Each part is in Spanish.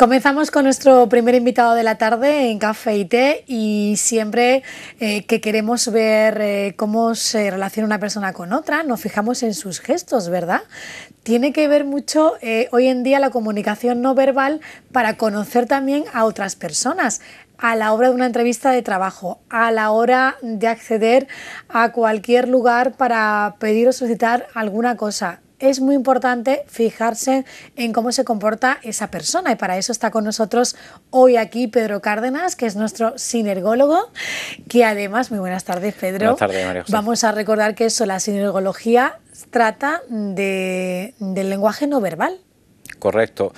Comenzamos con nuestro primer invitado de la tarde en Café y Té y siempre eh, que queremos ver eh, cómo se relaciona una persona con otra, nos fijamos en sus gestos, ¿verdad? Tiene que ver mucho eh, hoy en día la comunicación no verbal para conocer también a otras personas a la hora de una entrevista de trabajo, a la hora de acceder a cualquier lugar para pedir o solicitar alguna cosa es muy importante fijarse en cómo se comporta esa persona y para eso está con nosotros hoy aquí Pedro Cárdenas, que es nuestro sinergólogo, que además, muy buenas tardes Pedro, buenas tardes, Mario. vamos a recordar que eso, la sinergología trata del lenguaje no verbal. Correcto.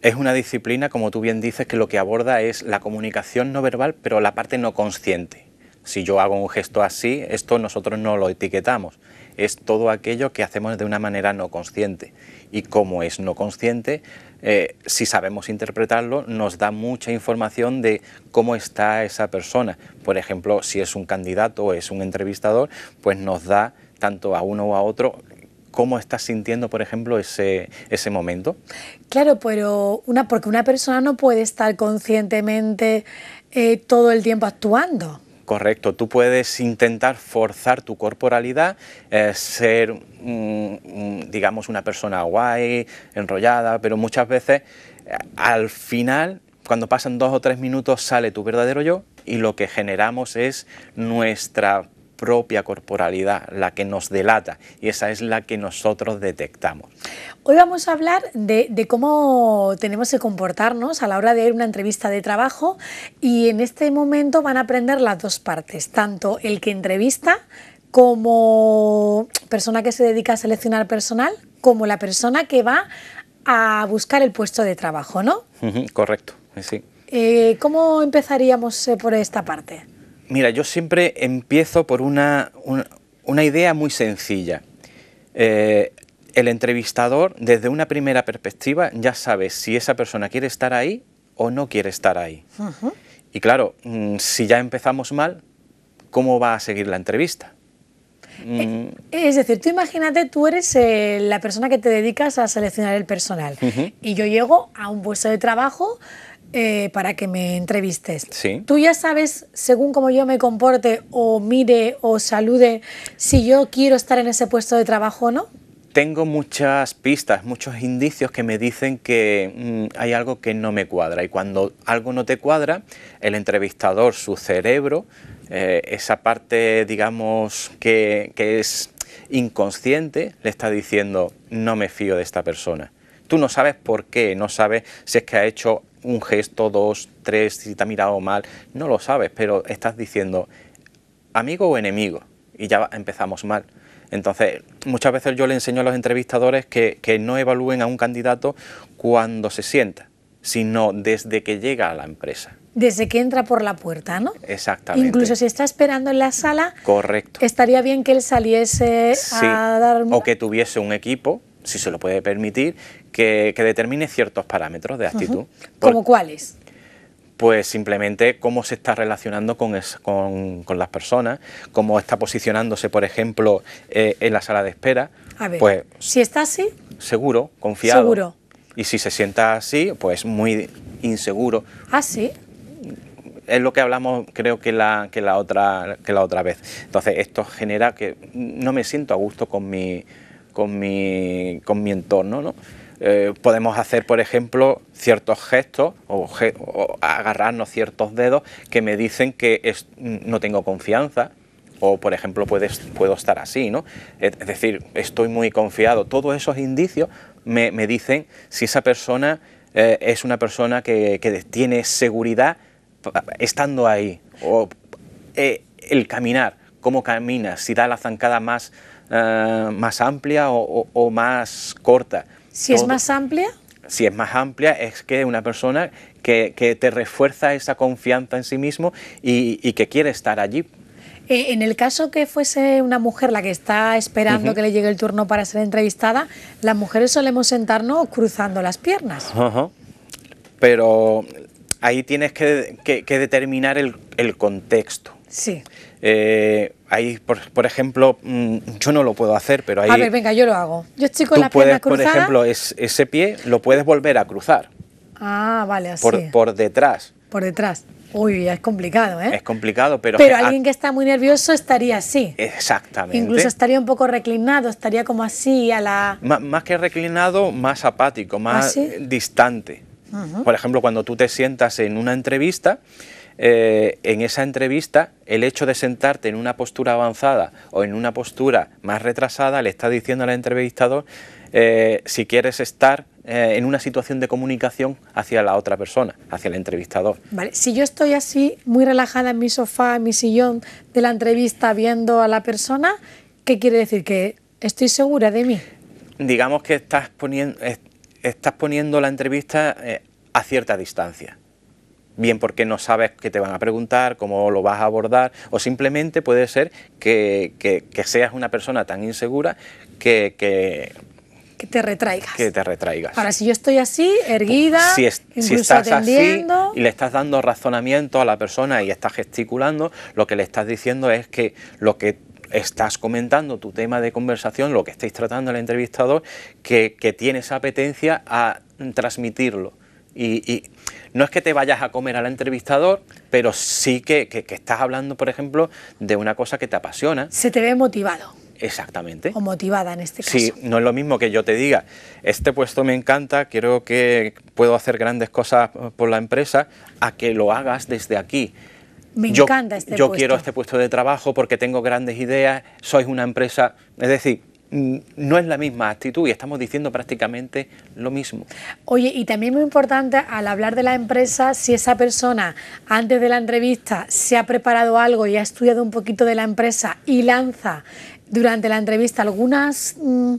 Es una disciplina, como tú bien dices, que lo que aborda es la comunicación no verbal, pero la parte no consciente. Si yo hago un gesto así, esto nosotros no lo etiquetamos. Es todo aquello que hacemos de una manera no consciente. Y como es no consciente, eh, si sabemos interpretarlo, nos da mucha información de cómo está esa persona. Por ejemplo, si es un candidato o es un entrevistador, pues nos da tanto a uno o a otro cómo estás sintiendo, por ejemplo, ese, momento. Claro, pero una, porque una persona no puede estar conscientemente eh, todo el tiempo actuando. Correcto, tú puedes intentar forzar tu corporalidad, eh, ser, digamos, una persona guay, enrollada, pero muchas veces eh, al final, cuando pasan dos o tres minutos, sale tu verdadero yo y lo que generamos es nuestra propia corporalidad, la que nos delata, y esa es la que nosotros detectamos. Hoy vamos a hablar de, cómo tenemos que comportarnos a la hora de ir a una entrevista de trabajo y en este momento van a aprender las dos partes, tanto el que entrevista como persona que se dedica a seleccionar personal, como la persona que va a buscar el puesto de trabajo, ¿no? correcto, sí. Eh, ¿Cómo empezaríamos eh, por esta parte? Mira, yo siempre empiezo por una, una, idea muy sencilla. Eh, el entrevistador, desde una primera perspectiva, ya sabe si esa persona quiere estar ahí o no quiere estar ahí. Y claro, mm, si ya empezamos mal, ¿cómo va a seguir la entrevista? Mm. Eh, es decir, tú imagínate, tú eres eh, la persona que te dedicas a seleccionar el personal y yo llego a un puesto de trabajo eh, para que me entrevistes. Tú ya sabes, según como yo me comporte o mire o salude, si yo quiero estar en ese puesto de trabajo o no. Tengo muchas pistas, muchos indicios que me dicen que mm, hay algo que no me cuadra y cuando algo no te cuadra, el entrevistador, su cerebro, eh, esa parte, digamos, que, que es inconsciente, le está diciendo, no me fío de esta persona. Tú no sabes por qué, no sabes si es que ha hecho un gesto, dos, tres, si te ha mirado mal, no lo sabes, pero estás diciendo amigo o enemigo y ya empezamos mal. Entonces, muchas veces yo le enseño a los entrevistadores que, no evalúen a un candidato cuando se sienta, sino desde que llega a la empresa. Desde que entra por la puerta, ¿no? Exactamente. Incluso si está esperando en la sala. Correcto. Estaría bien que él saliese a dar. O que tuviese un equipo, si se lo puede permitir, que, determine ciertos parámetros de actitud. ¿Como cuáles? pues simplemente cómo se está relacionando con, con, las personas, cómo está posicionándose, por ejemplo, eh, en la sala de espera. A ver, pues, si está así... Seguro, confiado. Seguro. Y si se sienta así, pues muy inseguro. Ah, sí. Es lo que hablamos, creo que la, que la, otra, que la otra vez. Entonces, esto genera que no me siento a gusto con mi, con mi, con mi entorno, ¿no? Eh, podemos hacer, por ejemplo, ciertos gestos o, agarrarnos ciertos dedos que me dicen que no tengo confianza. O, por ejemplo, puedes, puedo estar así, ¿no? Es decir, estoy muy confiado. Todos esos indicios me, dicen si esa persona eh, es una persona que, que tiene seguridad estando ahí. O eh, el caminar, cómo camina, si da la zancada más, más amplia o más corta si es más amplia. Si es más amplia, es que una persona que, te refuerza esa confianza en sí mismo y, que quiere estar allí. Eh, en el caso que fuese una mujer la que está esperando que le llegue el turno para ser entrevistada, las mujeres solemos sentarnos cruzando las piernas. Pero ahí tienes que, determinar el, contexto. Sí. Eh, Ahí, por, ejemplo, mm, yo no lo puedo hacer, pero ahí... A ver, venga, yo lo hago. Yo estoy con tú puedes, por ejemplo, ese pie lo puedes volver a cruzar. Ah, vale, así. Por, detrás. Por detrás. Uy, es complicado, ¿eh? Es complicado, pero... Pero alguien que está muy nervioso estaría así. Exactamente. Incluso estaría un poco reclinado, estaría como así a la... más que reclinado, más apático, ¿Ah, más distante. Por ejemplo, cuando tú te sientas en una entrevista eh, en esa entrevista el hecho de sentarte en una postura avanzada o en una postura más retrasada le está diciendo al entrevistador eh, si quieres estar eh, en una situación de comunicación hacia la otra persona, hacia el entrevistador. Vale, si yo estoy así, muy relajada en mi sofá, en mi sillón de la entrevista, viendo a la persona, ¿qué quiere decir? Que estoy segura de mí. Digamos que estás poniendo, estás poniendo la entrevista a cierta distancia bien porque no sabes qué te van a preguntar, cómo lo vas a abordar, o simplemente puede ser que, seas una persona tan insegura que, que te retraigas. Que te retraigas. Ahora, si yo estoy así, erguida, si, estás así y le estás dando razonamiento a la persona y estás gesticulando, lo que le estás diciendo es que lo que estás comentando, tu tema de conversación, lo que estáis tratando el entrevistador, que, que tienes apetencia a transmitirlo y, no es que te vayas a comer al entrevistador, pero sí que, estás hablando, por ejemplo, de una cosa que te apasiona. Se te ve motivado. Exactamente. O motivada en este caso. Sí, no es lo mismo que yo te diga, este puesto me encanta, quiero que puedo hacer grandes cosas por la empresa, a que lo hagas desde aquí. Me yo, encanta este puesto. Yo quiero este puesto de trabajo porque tengo grandes ideas, sois una empresa, es decir, no es la misma actitud y estamos diciendo prácticamente lo mismo. Oye, y también muy importante al hablar de la empresa, si esa persona antes de la entrevista se ha preparado algo y ha estudiado un poquito de la empresa y lanza durante la entrevista algunas mm,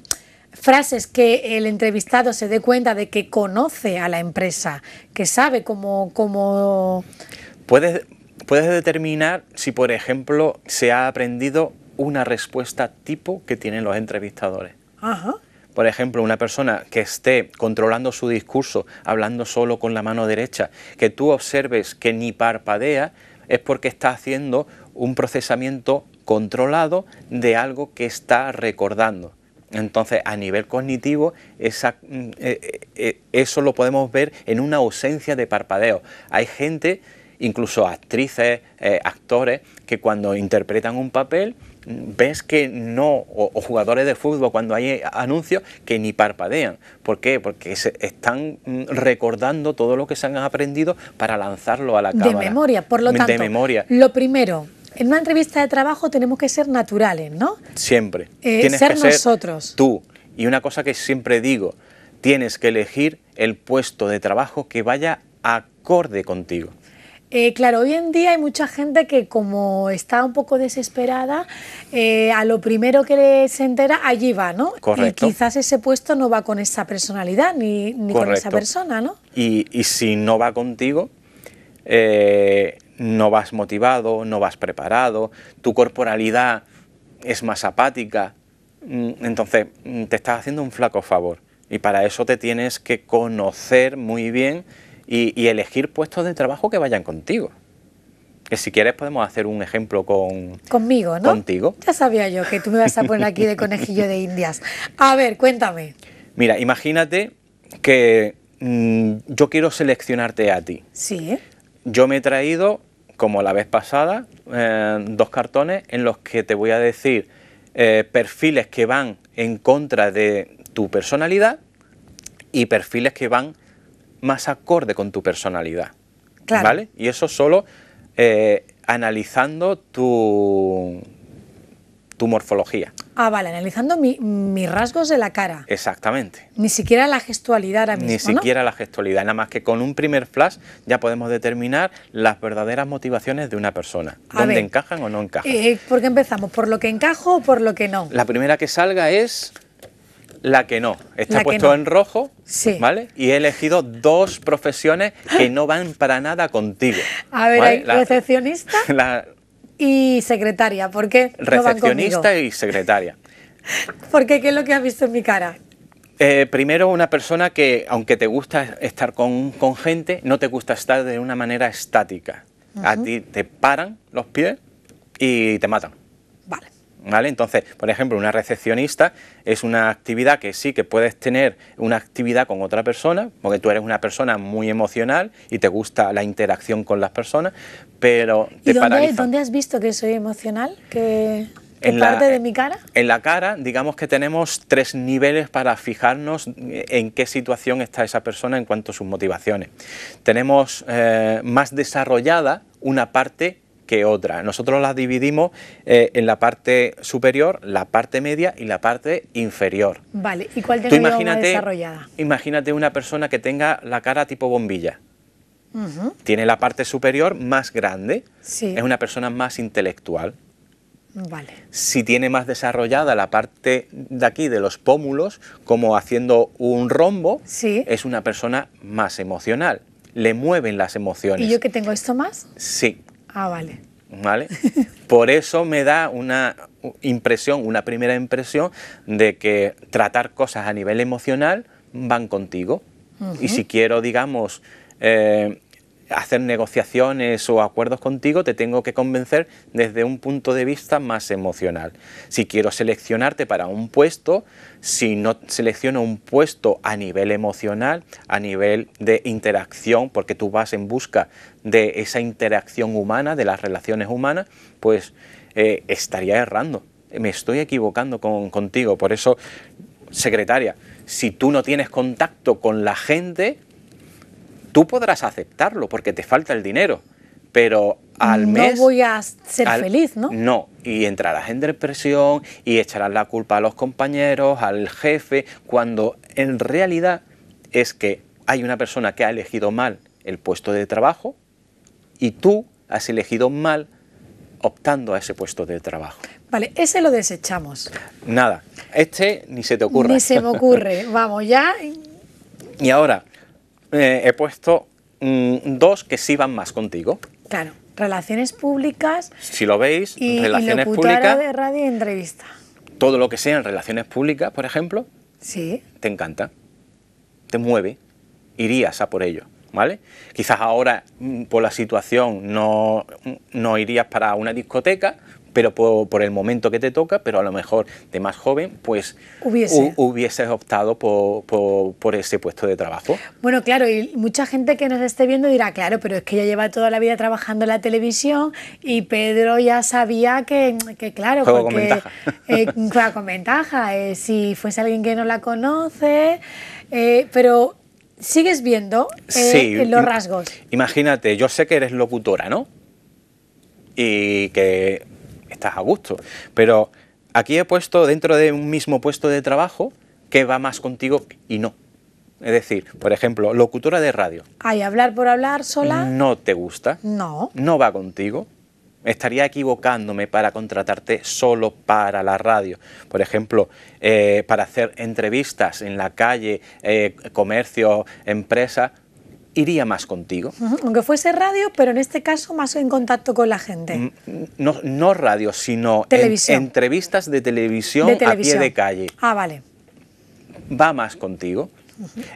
frases que el entrevistado se dé cuenta de que conoce a la empresa, que sabe cómo... cómo... Puedes, puedes determinar si, por ejemplo, se ha aprendido una respuesta tipo que tienen los entrevistadores. Por ejemplo, una persona que esté controlando su discurso, hablando solo con la mano derecha, que tú observes que ni parpadea, es porque está haciendo un procesamiento controlado de algo que está recordando. Entonces, a nivel cognitivo, mm, eh, eh, eh, eso lo podemos ver en una ausencia de parpadeo. Hay gente incluso actrices, eh, actores, que cuando interpretan un papel ves que no, o, jugadores de fútbol cuando hay eh, anuncios que ni parpadean. ¿Por qué? Porque se están mm, recordando todo lo que se han aprendido para lanzarlo a la cámara. De memoria, por lo de Memoria. Lo primero, en una entrevista de trabajo tenemos que ser naturales, ¿no? Siempre. Eh, ser nosotros. Tú. Y una cosa que siempre digo, tienes que elegir el puesto de trabajo que vaya acorde contigo. Eh, claro, hoy en día hay mucha gente que como está un poco desesperada, eh, a lo primero que se entera, allí va, ¿no? Correcto. Y quizás ese puesto no va con esa personalidad ni, con esa persona, ¿no? Y, si no va contigo, eh, no vas motivado, no vas preparado, tu corporalidad es más apática, mm, entonces mm, te estás haciendo un flaco favor. Y para eso te tienes que conocer muy bien y, elegir puestos de trabajo que vayan contigo que si quieres podemos hacer un ejemplo con... Conmigo, ¿no? Contigo. Ya sabía yo que tú me vas a poner aquí de conejillo de indias. A ver, cuéntame. Mira, imagínate que mm, yo quiero seleccionarte a ti. Sí. Yo me he traído, como la vez pasada, eh, dos cartones en los que te voy a decir eh, perfiles que van en contra de tu personalidad y perfiles que van más acorde con tu personalidad. ¿Vale? Y eso solo eh, analizando tu, tu morfología. Ah, vale, analizando mis rasgos de la cara. Exactamente. Ni siquiera la gestualidad ahora mismo. Ni siquiera la gestualidad, nada más que con un primer flash ya podemos determinar las verdaderas motivaciones de una persona, dónde encajan o no encajan. Eh, eh, ¿Por qué empezamos? ¿Por lo que encajo o por lo que no? La primera que salga es la que no. Está puesto en rojo, ¿vale? Y he elegido dos profesiones que no van para nada contigo. A ver, recepcionista y secretaria. ¿Por qué? Recepcionista y secretaria. ¿Por qué? ¿Qué es lo que has visto en mi cara? Eh, primero, una persona que, aunque te gusta estar con, gente, no te gusta estar de una manera estática. A ti te paran los pies y te matan. Entonces, por ejemplo, una recepcionista es una actividad que sí que puedes tener una actividad con otra persona, porque tú eres una persona muy emocional y te gusta la interacción con las personas, pero te ¿Y dónde, ¿dónde has visto que soy emocional? Que en parte de mi cara? En la cara, digamos que tenemos tres niveles para fijarnos en qué situación está esa persona en cuanto a sus motivaciones. Tenemos eh, más desarrollada una parte que otra. Nosotros las dividimos eh, en la parte superior, la parte media y la parte inferior. Vale, ¿y cuál imagínate, desarrollada? Imagínate una persona que tenga la cara tipo bombilla. Tiene la parte superior más grande, es una persona más intelectual. Vale. Si tiene más desarrollada la parte de aquí de los pómulos, como haciendo un rombo, es una persona más emocional. Le mueven las emociones. ¿Y yo que tengo esto más? Sí. Ah, vale. ¿Vale? Por eso me da una impresión, una primera impresión de que tratar cosas a nivel emocional van contigo. Y si quiero, digamos, eh, hacer negociaciones o acuerdos contigo, te tengo que convencer desde un punto de vista más emocional. Si quiero seleccionarte para un puesto, si no selecciono un puesto a nivel emocional, a nivel de interacción, porque tú vas en busca de esa interacción humana, de las relaciones humanas, pues eh, estaría errando. Me estoy equivocando con, contigo. Por eso, secretaria, si tú no tienes contacto con la gente, Tú podrás aceptarlo porque te falta el dinero, pero al mes... No voy a ser feliz, ¿no? No, y entrarás en depresión y echarás la culpa a los compañeros, al jefe, cuando en realidad es que hay una persona que ha elegido mal el puesto de trabajo y tú has elegido mal optando a ese puesto de trabajo. Vale, ese lo desechamos. Nada, este ni se te ocurre. Ni se me ocurre, vamos, ya... Y ahora, eh, he puesto mm, dos que sí van más contigo. Claro, relaciones públicas. Si lo veis, relaciones públicas. de radio entrevista. Todo lo que sea en relaciones públicas, por ejemplo. Sí. Te encanta, te mueve, irías a por ello. ¿Vale? Quizás ahora mm, por la situación mm, no irías para una discoteca, pero por, el momento que te toca, pero a lo mejor de más joven, pues hubieses optado por, ese puesto de trabajo. Bueno, claro, y mucha gente que nos esté viendo dirá, claro, pero es que ya lleva toda la vida trabajando en la televisión y Pedro ya sabía que, que claro, porque eh, con ventaja. con eh, ventaja. si fuese alguien que no la conoce, eh, pero sigues viendo los rasgos. Imagínate, yo sé que eres locutora, ¿no? y que estás a gusto. Pero aquí he puesto dentro de un mismo puesto de trabajo que va más contigo y no. Es decir, por ejemplo, locutora de radio. ¿Hay hablar por hablar sola. No te gusta. No. No va contigo. Estaría equivocándome para contratarte solo para la radio. Por ejemplo, eh, para hacer entrevistas en la calle, eh, comercio, empresa iría más contigo. Aunque fuese radio, pero en este caso más en contacto con la gente. Mm, mm, no, radio, sino entrevistas de televisión, a pie de calle. Ah, vale. Va más contigo.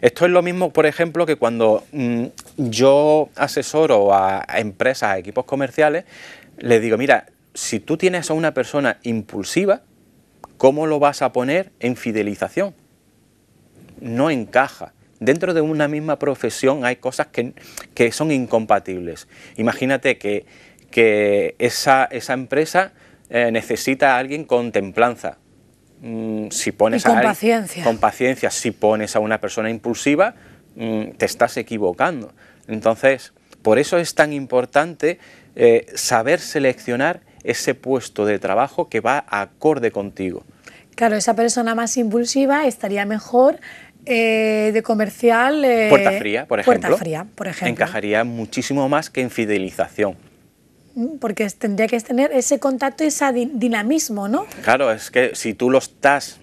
Esto es lo mismo, por ejemplo, que cuando mm, yo asesoro a empresas, a equipos comerciales, les digo, mira, si tú tienes a una persona impulsiva, ¿cómo lo vas a poner en fidelización? No encaja dentro de una misma profesión hay cosas que, son incompatibles. Imagínate que, que esa, esa, empresa eh, necesita a alguien con templanza. Mm, si pones con a paciencia. Con paciencia. Si pones a una persona impulsiva, mm, te estás equivocando. Entonces, por eso es tan importante eh, saber seleccionar ese puesto de trabajo que va acorde contigo. Claro, esa persona más impulsiva estaría mejor eh, de comercial... Eh, puerta fría, por ejemplo. Puerta fría, por ejemplo. Encajaría muchísimo más que en fidelización. Mm, porque tendría que tener ese contacto y ese dinamismo, ¿no? Claro, es que si tú lo estás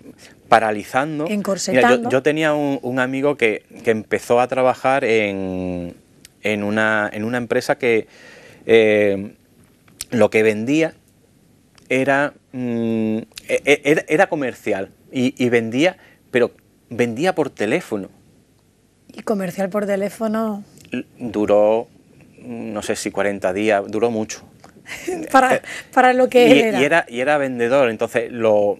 paralizando... Encorsetando. yo, tenía un, amigo que, empezó a trabajar en, en, una, en una empresa que eh, lo que vendía era, mm, e, e, era, comercial y vendía pero vendía por teléfono. ¿Y comercial por teléfono? Duró, no sé si 40 días, duró mucho. para, lo que era. Y era. Y era vendedor, entonces lo,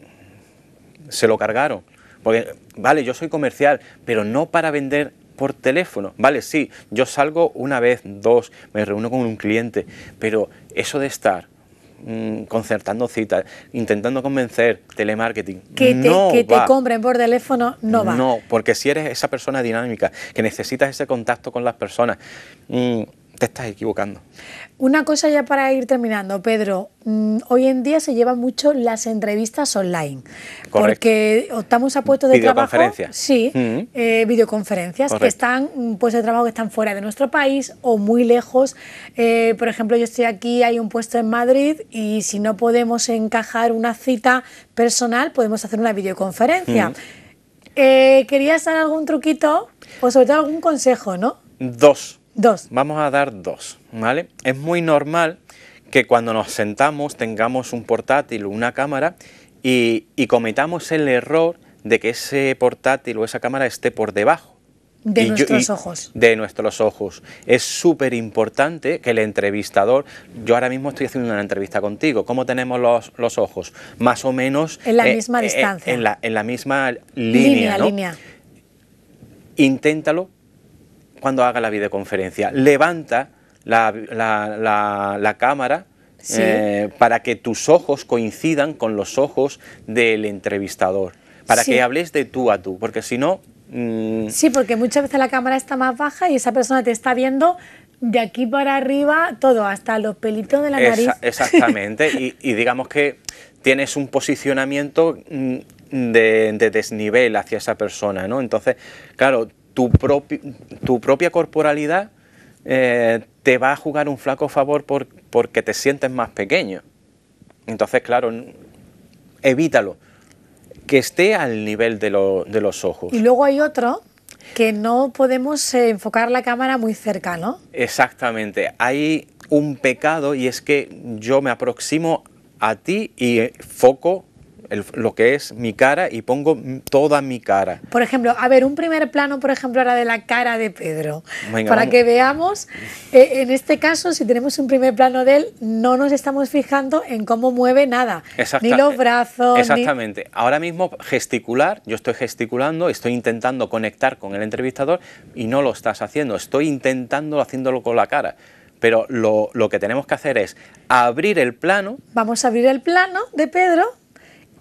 se lo cargaron. Porque, vale, yo soy comercial, pero no para vender por teléfono. Vale, sí, yo salgo una vez, dos, me reúno con un cliente, pero eso de estar Mm, concertando citas, intentando convencer, telemarketing. Que te, compren por teléfono no va. No, porque si eres esa persona dinámica, que necesitas ese contacto con las personas, mm, te estás equivocando. Una cosa ya para ir terminando, Pedro. Mm, hoy en día se llevan mucho las entrevistas online. Porque estamos a puestos de videoconferencias. trabajo. Sí, mm. eh, videoconferencias que están, mm, pues de trabajo que están fuera de nuestro país o muy lejos. Eh, por ejemplo, yo estoy aquí, hay un puesto en Madrid y si no podemos encajar una cita personal, podemos hacer una videoconferencia. Eh, ¿Querías dar algún truquito o sobre todo algún consejo, no? Dos Dos. Vamos a dar dos, ¿vale? Es muy normal que cuando nos sentamos tengamos un portátil o una cámara y, cometamos el error de que ese portátil o esa cámara esté por debajo. De nuestros ojos. De nuestros ojos. Es súper importante que el entrevistador, yo ahora mismo estoy haciendo una entrevista contigo, ¿cómo tenemos los, ojos? Más o menos... En la eh, misma eh, distancia. En la, en la, misma línea. línea. Inténtalo cuando haga la videoconferencia. Levanta la, cámara eh, para que tus ojos coincidan con los ojos del entrevistador, para que hables de tú a tú, porque si no... Mm, sí, porque muchas veces la cámara está más baja y esa persona te está viendo de aquí para arriba todo, hasta los pelitos de la nariz. exactamente, y, digamos que tienes un posicionamiento mm, de, de, desnivel hacia esa persona, ¿no? Entonces, claro, tu, tu propia corporalidad eh, te va a jugar un flaco favor porque te sientes más pequeño. Entonces, claro, evítalo. Que esté al nivel de, los ojos. Y luego hay otro que no podemos eh, enfocar la cámara muy cerca, ¿no? Exactamente. Hay un pecado y es que yo me aproximo a ti y foco lo que es mi cara y pongo toda mi cara. Por ejemplo, a ver, un primer plano, por ejemplo, ahora de la cara de Pedro, para que veamos, eh, en este caso, si tenemos un primer plano de él, no nos estamos fijando en cómo mueve nada, ni los brazos. Exactamente, ahora mismo gesticular, yo estoy gesticulando, estoy intentando conectar con el entrevistador y no lo estás haciendo, estoy intentando haciéndolo con la cara pero lo, que tenemos que hacer es abrir el plano. Vamos a abrir el plano de Pedro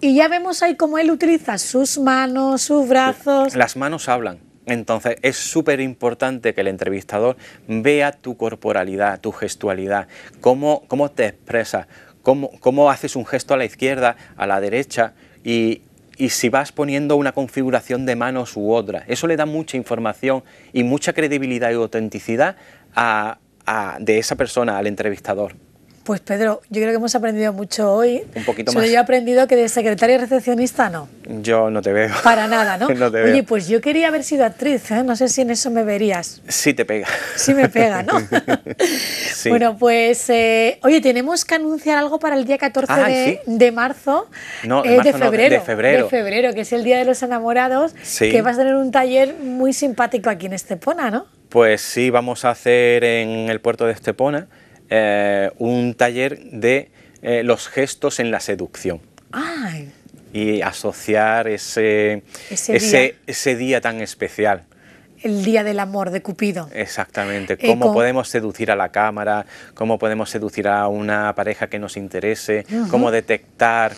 y ya vemos ahí cómo él utiliza sus manos, sus brazos. Las manos hablan. Entonces es súper importante que el entrevistador vea tu corporalidad, tu gestualidad, cómo, te expresas, cómo, haces un gesto a la izquierda, a la derecha y, si vas poniendo una configuración de manos u otra. Eso le da mucha información y mucha credibilidad y autenticidad a, de esa persona al entrevistador. Pues Pedro, yo creo que hemos aprendido mucho hoy. Un poquito yo he aprendido que de secretaria recepcionista no. Yo no te veo. Para nada, ¿no? Oye, pues yo quería haber sido actriz, ¿eh? no sé si en eso me verías. Sí te pega. Sí me pega, ¿no? Bueno, pues, eh, oye, tenemos que anunciar algo para el día 14 ah, eh, de, marzo, no, de, febrero, de, febrero, de febrero. que es el Día de los Enamorados, que vas a tener un taller muy simpático aquí en Estepona, ¿no? Pues sí, vamos a hacer en el puerto de Estepona eh, un taller de eh, los gestos en la seducción. Y asociar ese, ese, día. tan especial. El día del amor de Cupido. Exactamente. Eh, cómo podemos seducir a la cámara, cómo podemos seducir a una pareja que nos interese, cómo detectar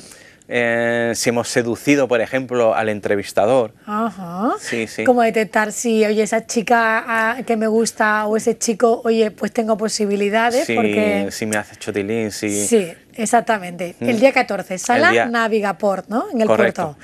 eh, si hemos seducido, por ejemplo, al entrevistador. Sí, sí. Como detectar si, oye, esa chica ah, que me gusta o ese chico, oye, pues tengo posibilidades. porque... si me hace chotilín, sí. Sí, exactamente. Mm. El día 14, sala Navigaport, ¿no? En el puerto.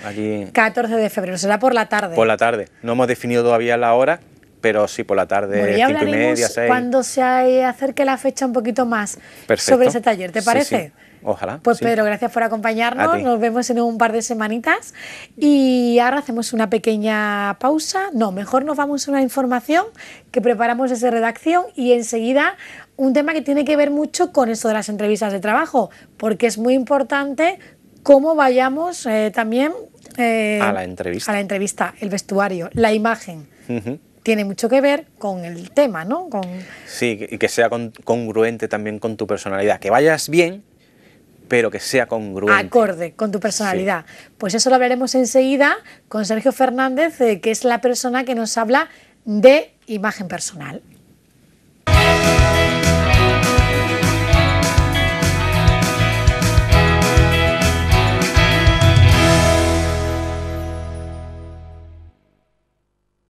14 de febrero, será por la tarde. Por la tarde. No hemos definido todavía la hora. Pero sí, por la tarde, bueno, y media, seis. cuando se acerque la fecha un poquito más sobre ese taller, ¿te parece? Ojalá. Pues Pedro, gracias por acompañarnos. Nos vemos en un par de semanitas. Y ahora hacemos una pequeña pausa. No, mejor nos vamos a una información que preparamos desde redacción y enseguida un tema que tiene que ver mucho con esto de las entrevistas de trabajo, porque es muy importante cómo vayamos eh, también eh, a, la entrevista. a la entrevista, el vestuario, la imagen. tiene mucho que ver con el tema, ¿no? Sí, y que sea congruente también con tu personalidad. Que vayas bien, pero que sea congruente. Acorde con tu personalidad. Pues eso lo hablaremos enseguida con Sergio Fernández, eh, que es la persona que nos habla de imagen personal.